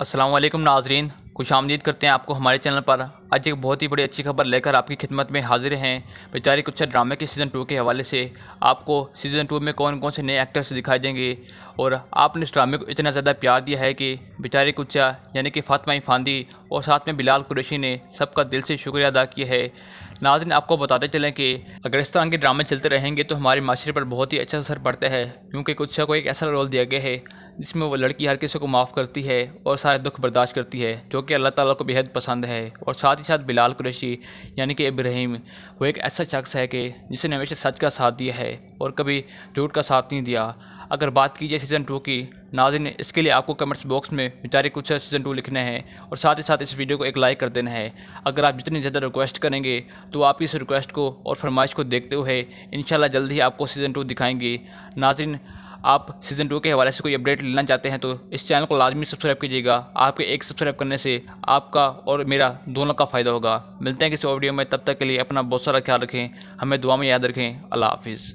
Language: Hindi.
असलम नाजरीन खुश आमदीद करते हैं आपको हमारे चैनल पर आज एक बहुत ही बड़ी अच्छी खबर लेकर आपकी खिदमत में हाजिर हैं बेचारे कुछ ड्रामे के सीज़न टू के हवाले से आपको सीज़न टू में कौन कौन से नए एक्टर्स दिखाए देंगे और आपने इस ड्रामे को इतना ज़्यादा प्यार दिया है कि बेचारे कुचा यानी कि फातमा फांदी और साथ में बिलाल कुरैशी ने सबका दिल से शुक्रिया अदा किया है नाजन आपको बताते चलें कि अगर इस तरह के ड्रामे चलते रहेंगे तो हमारे माशरे पर बहुत ही अच्छा असर पड़ता है क्योंकि कुछ को एक ऐसा रोल दिया गया है जिसमें वो लड़की हर किसी को माफ़ करती है और सारे दुख बर्दाश्त करती है जो कि अल्लाह ताला को बेहद पसंद है और साथ ही साथ बिलाल कुरैशी यानी कि इब्राहिम वो एक ऐसा शख्स है कि जिसने हमेशा सच का साथ दिया है और कभी झूठ का साथ नहीं दिया अगर बात की जाए सीज़न टू की नाजिन इसके लिए आपको कमेंट्स बॉक्स में बेचारे कुछ सीज़न टू लिखने हैं और साथ ही साथ इस वीडियो को एक लाइक कर देना है अगर आप जितनी ज़्यादा रिक्वेस्ट करेंगे तो आप इस रिक्वेस्ट को और फरमाइश को देखते हुए इन जल्द ही आपको सीज़न टू दिखाएंगे नाजिन आप सीज़न टू के हवाले से कोई अपडेट लेना चाहते हैं तो इस चैनल को लाजमी सब्सक्राइब कीजिएगा आपके एक सब्सक्राइब करने से आपका और मेरा दोनों का फ़ायदा होगा मिलते हैं किसी और वीडियो में तब तक के लिए अपना बहुत सारा ख्याल रखें हमें दुआ में याद रखें अल्लाह हाफिज़